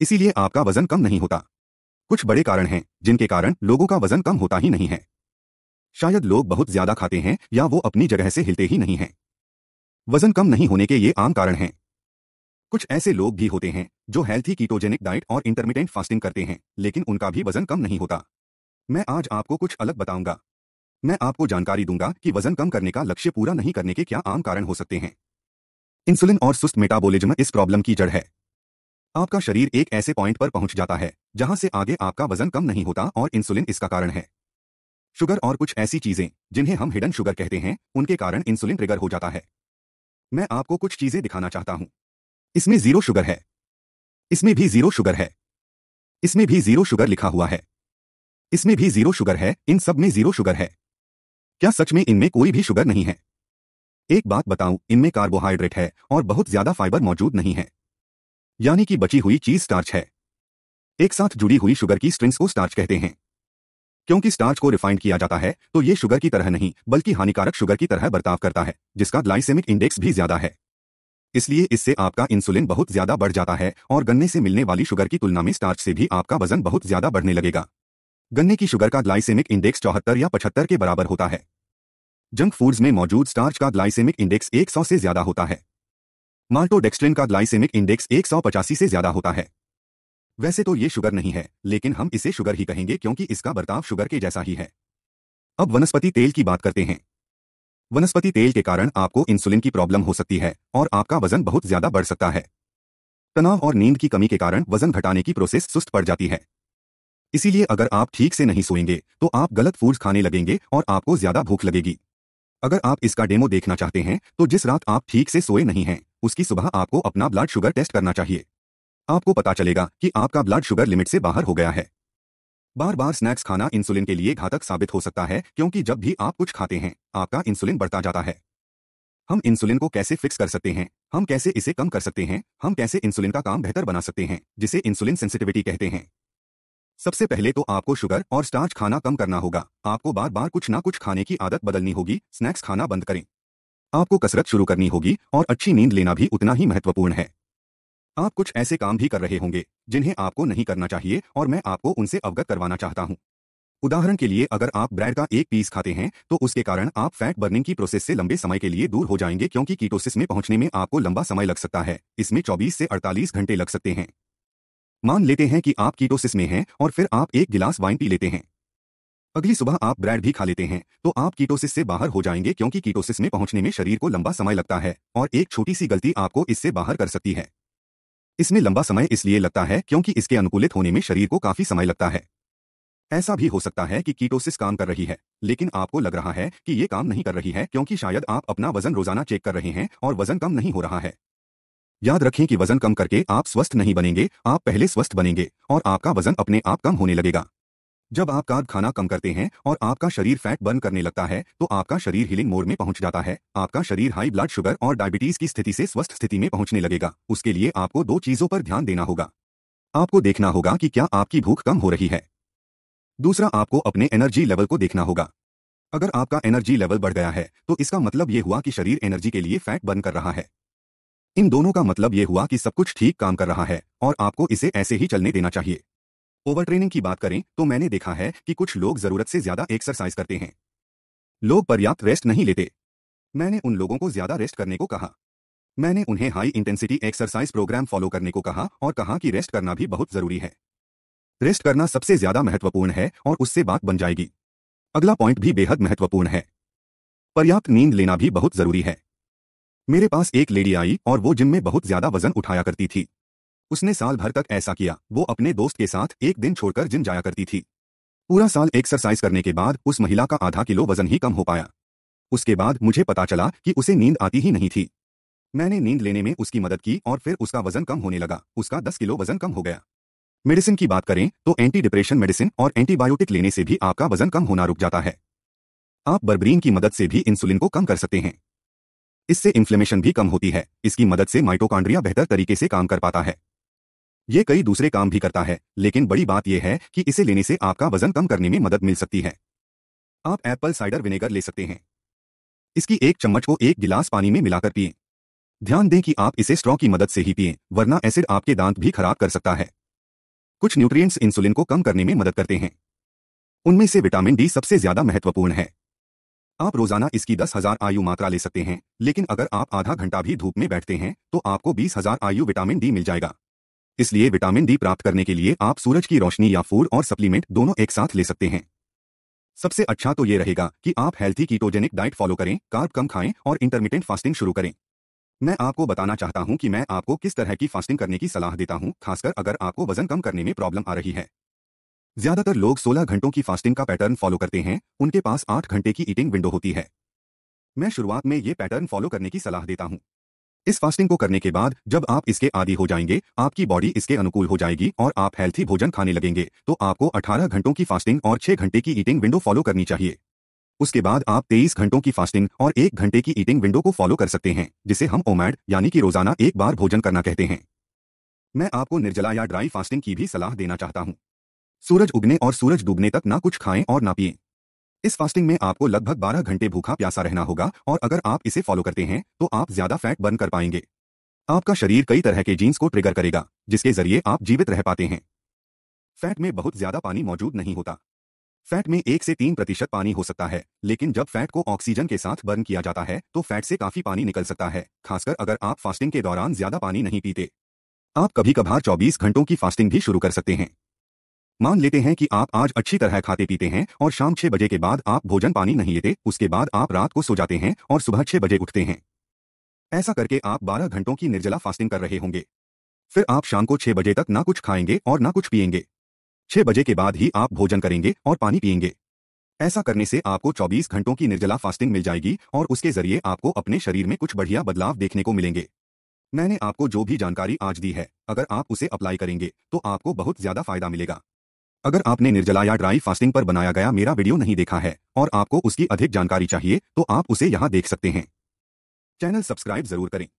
इसीलिए आपका वजन कम नहीं होता कुछ बड़े कारण हैं जिनके कारण लोगों का वजन कम होता ही नहीं है शायद लोग बहुत ज्यादा खाते हैं या वो अपनी जगह से हिलते ही नहीं हैं वजन कम नहीं होने के ये आम कारण हैं कुछ ऐसे लोग भी होते हैं जो हेल्थी कीटोजेनिक डाइट और इंटरमीडियंट फास्टिंग करते हैं लेकिन उनका भी वजन कम नहीं होता मैं आज आपको कुछ अलग बताऊंगा मैं आपको जानकारी दूंगा कि वजन कम करने का लक्ष्य पूरा नहीं करने के क्या आम कारण हो सकते हैं इंसुलिन और सुस्त मेटाबोलिज्म इस प्रॉब्लम की जड़ है आपका शरीर एक ऐसे पॉइंट पर पहुंच जाता है जहां से आगे आपका वजन कम नहीं होता और इंसुलिन इसका कारण है शुगर और कुछ ऐसी चीजें जिन्हें हम हिडन शुगर कहते हैं उनके कारण इंसुलिन ट्रिगर हो जाता है मैं आपको कुछ चीजें दिखाना चाहता हूं इसमें जीरो शुगर है इसमें भी जीरो शुगर है इसमें भी जीरो शुगर लिखा हुआ है इसमें भी जीरो शुगर है इन सब में जीरो शुगर है क्या सच में इनमें कोई भी शुगर नहीं है एक बात बताऊं इनमें कार्बोहाइड्रेट है और बहुत ज्यादा फाइबर मौजूद नहीं है यानी कि बची हुई चीज स्टार्च है एक साथ जुड़ी हुई शुगर की स्ट्रिंग्स को स्टार्च कहते हैं क्योंकि स्टार्च को रिफाइंड किया जाता है तो ये शुगर की तरह नहीं बल्कि हानिकारक शुगर की तरह बर्ताव करता है जिसका ग्लाइसेमिक इंडेक्स भी ज्यादा है इसलिए इससे आपका इंसुलिन बहुत ज्यादा बढ़ जाता है और गन्ने से मिलने वाली शुगर की तुलना में स्टार्च से भी आपका वजन बहुत ज्यादा बढ़ने लगेगा गन्ने की शुगर का ग्लाइसेमिक इंडेक्स चौहत्तर या पचहत्तर के बराबर होता है जंक फूड्स में मौजूद स्टार्च का ग्लाइसेमिक इंडेक्स 100 से ज्यादा होता है माल्टोडेक्स्ट्रिन का ग्लाइसेमिक इंडेक्स एक से ज्यादा होता है वैसे तो ये शुगर नहीं है लेकिन हम इसे शुगर ही कहेंगे क्योंकि इसका बर्ताव शुगर के जैसा ही है अब वनस्पति तेल की बात करते हैं वनस्पति तेल के कारण आपको इंसुलिन की प्रॉब्लम हो सकती है और आपका वजन बहुत ज्यादा बढ़ सकता है तनाव और नींद की कमी के कारण वजन घटाने की प्रोसेस सुस्त पड़ जाती है इसीलिए अगर आप ठीक से नहीं सोएंगे तो आप गलत फूड्स खाने लगेंगे और आपको ज्यादा भूख लगेगी अगर आप इसका डेमो देखना चाहते हैं तो जिस रात आप ठीक से सोए नहीं हैं उसकी सुबह आपको अपना ब्लड शुगर टेस्ट करना चाहिए आपको पता चलेगा कि आपका ब्लड शुगर लिमिट से बाहर हो गया है बार बार स्नैक्स खाना इंसुलिन के लिए घातक साबित हो सकता है क्योंकि जब भी आप कुछ खाते हैं आपका इंसुलिन बढ़ता जाता है हम इंसुलिन को कैसे फिक्स कर सकते हैं हम कैसे इसे कम कर सकते हैं हम कैसे इंसुलिन का काम बेहतर बना सकते हैं जिसे इंसुलिन सेंसिटिविटी कहते हैं सबसे पहले तो आपको शुगर और स्टार्च खाना कम करना होगा आपको बार बार कुछ ना कुछ खाने की आदत बदलनी होगी स्नैक्स खाना बंद करें आपको कसरत शुरू करनी होगी और अच्छी नींद लेना भी उतना ही महत्वपूर्ण है आप कुछ ऐसे काम भी कर रहे होंगे जिन्हें आपको नहीं करना चाहिए और मैं आपको उनसे अवगत करवाना चाहता हूँ उदाहरण के लिए अगर आप ब्रेड का एक पीस खाते हैं तो उसके कारण आप फैट बर्निंग की प्रोसेस से लंबे समय के लिए दूर हो जाएंगे क्योंकि कीटोसिस में पहुंचने में आपको लंबा समय लग सकता है इसमें 24 से 48 घंटे लग सकते हैं मान लेते हैं कि आप कीटोसिस में हैं और फिर आप एक गिलास वाइन पी लेते हैं अगली सुबह आप ब्रेड भी खा लेते हैं तो आप कीटोसिस से बाहर हो जाएंगे क्योंकि कीटोसिस में पहुंचने में शरीर को लंबा समय लगता है और एक छोटी सी गलती आपको इससे बाहर कर सकती है इसमें लंबा समय इसलिए लगता है क्योंकि इसके अनुकूलित होने में शरीर को काफी समय लगता है ऐसा भी हो सकता है कि कीटोसिस काम कर रही है लेकिन आपको लग रहा है कि ये काम नहीं कर रही है क्योंकि शायद आप अपना वजन रोजाना चेक कर रहे हैं और वजन कम नहीं हो रहा है याद रखें कि वजन कम करके आप स्वस्थ नहीं बनेंगे आप पहले स्वस्थ बनेंगे और आपका वजन अपने आप कम होने लगेगा जब आप कार्ब खाना कम करते हैं और आपका शरीर फैट बर्न करने लगता है तो आपका शरीर हीलिंग मोड में पहुंच जाता है आपका शरीर हाई ब्लड शुगर और डायबिटीज की स्थिति से स्वस्थ स्थिति में पहुंचने लगेगा उसके लिए आपको दो चीजों पर ध्यान देना होगा आपको देखना होगा कि क्या आपकी भूख कम हो रही है दूसरा आपको अपने एनर्जी लेवल को देखना होगा अगर आपका एनर्जी लेवल बढ़ गया है तो इसका मतलब ये हुआ कि शरीर एनर्जी के लिए फैट बर्न कर रहा है इन दोनों का मतलब ये हुआ कि सब कुछ ठीक काम कर रहा है और आपको इसे ऐसे ही चलने देना चाहिए ओवर ट्रेनिंग की बात करें तो मैंने देखा है कि कुछ लोग जरूरत से ज्यादा एक्सरसाइज करते हैं लोग पर्याप्त रेस्ट नहीं लेते मैंने उन लोगों को ज्यादा रेस्ट करने को कहा मैंने उन्हें high intensity exercise program follow करने को कहा और कहा कि रेस्ट करना भी बहुत जरूरी है रेस्ट करना सबसे ज्यादा महत्वपूर्ण है और उससे बात बन जाएगी अगला पॉइंट भी बेहद महत्वपूर्ण है पर्याप्त नींद लेना भी बहुत जरूरी है मेरे पास एक लेडी आई और वो जिम में बहुत ज्यादा वजन उठाया करती थी उसने साल भर तक ऐसा किया वो अपने दोस्त के साथ एक दिन छोड़कर जिम जाया करती थी पूरा साल एक्सरसाइज करने के बाद उस महिला का आधा किलो वजन ही कम हो पाया उसके बाद मुझे पता चला कि उसे नींद आती ही नहीं थी मैंने नींद लेने में उसकी मदद की और फिर उसका वजन कम होने लगा उसका दस किलो वजन कम हो गया मेडिसिन की बात करें तो एंटी डिप्रेशन मेडिसिन और एंटीबायोटिक लेने से भी आपका वजन कम होना रुक जाता है आप बर्बरीन की मदद से भी इंसुलिन को कम कर सकते हैं इससे इन्फ्लेमेशन भी कम होती है इसकी मदद से माइटोकांड्रिया बेहतर तरीके से काम कर पाता है ये कई दूसरे काम भी करता है लेकिन बड़ी बात यह है कि इसे लेने से आपका वजन कम करने में मदद मिल सकती है आप एप्पल साइडर विनेगर ले सकते हैं इसकी एक चम्मच को एक गिलास पानी में मिलाकर पिए ध्यान दें कि आप इसे स्ट्रॉ की मदद से ही पिए वरना एसिड आपके दांत भी खराब कर सकता है कुछ न्यूट्रिएंट्स इंसुलिन को कम करने में मदद करते हैं उनमें से विटामिन डी सबसे ज्यादा महत्वपूर्ण है आप रोजाना इसकी दस हजार आयु मात्रा ले सकते हैं लेकिन अगर आप आधा घंटा भी धूप में बैठते हैं तो आपको बीस हजार आयु विटामिन डी मिल जाएगा इसलिए विटामिन डी प्राप्त करने के लिए आप सूरज की रोशनी या फूड और सप्लीमेंट दोनों एक साथ ले सकते हैं सबसे अच्छा तो ये रहेगा कि आप हेल्थी कीटोजेनिक डाइट फॉलो करें कार्ब कम खाएं और इंटरमीडियंट फास्टिंग शुरू करें मैं आपको बताना चाहता हूं कि मैं आपको किस तरह की फास्टिंग करने की सलाह देता हूं खासकर अगर आपको वजन कम करने में प्रॉब्लम आ रही है ज्यादातर लोग 16 घंटों की फास्टिंग का पैटर्न फॉलो करते हैं उनके पास 8 घंटे की ईटिंग विंडो होती है मैं शुरुआत में ये पैटर्न फॉलो करने की सलाह देता हूं इस फास्टिंग को करने के बाद जब आप इसके आदि हो जाएंगे आपकी बॉडी इसके अनुकूल हो जाएगी और आप हेल्थी भोजन खाने लगेंगे तो आपको 18 घंटों की फास्टिंग और 6 घंटे की ईटिंग विंडो फॉलो करनी चाहिए उसके बाद आप 23 घंटों की फास्टिंग और एक घंटे की ईटिंग विंडो को फॉलो कर सकते हैं जिसे हम ओमैड यानी कि रोजाना एक बार भोजन करना कहते हैं मैं आपको निर्जला या ड्राई फास्टिंग की भी सलाह देना चाहता हूँ सूरज उगने और सूरज डूबने तक ना कुछ खाएं और ना पिएं इस फास्टिंग में आपको लगभग 12 घंटे भूखा प्यासा रहना होगा और अगर आप इसे फॉलो करते हैं तो आप ज्यादा फैट बर्न कर पाएंगे आपका शरीर कई तरह के जीन्स को ट्रिगर करेगा जिसके जरिए आप जीवित रह पाते हैं फैट में बहुत ज्यादा पानी मौजूद नहीं होता फैट में एक से तीन प्रतिशत पानी हो सकता है लेकिन जब फैट को ऑक्सीजन के साथ बर्न किया जाता है तो फैट से काफी पानी निकल सकता है खासकर अगर आप फास्टिंग के दौरान ज्यादा पानी नहीं पीते आप कभी कभार 24 घंटों की फास्टिंग भी शुरू कर सकते हैं मान लेते हैं कि आप आज अच्छी तरह खाते पीते हैं और शाम छह बजे के बाद आप भोजन पानी नहीं लेते उसके बाद आप रात को सो जाते हैं और सुबह छह बजे उठते हैं ऐसा करके आप बारह घंटों की निर्जला फास्टिंग कर रहे होंगे फिर आप शाम को छह बजे तक ना कुछ खाएंगे और ना कुछ पियेंगे छह बजे के बाद ही आप भोजन करेंगे और पानी पियेंगे ऐसा करने से आपको 24 घंटों की निर्जला फास्टिंग मिल जाएगी और उसके जरिए आपको अपने शरीर में कुछ बढ़िया बदलाव देखने को मिलेंगे मैंने आपको जो भी जानकारी आज दी है अगर आप उसे अप्लाई करेंगे तो आपको बहुत ज्यादा फायदा मिलेगा अगर आपने निर्जला या ड्राई फास्टिंग पर बनाया गया मेरा वीडियो नहीं देखा है और आपको उसकी अधिक जानकारी चाहिए तो आप उसे यहाँ देख सकते हैं चैनल सब्सक्राइब जरूर करें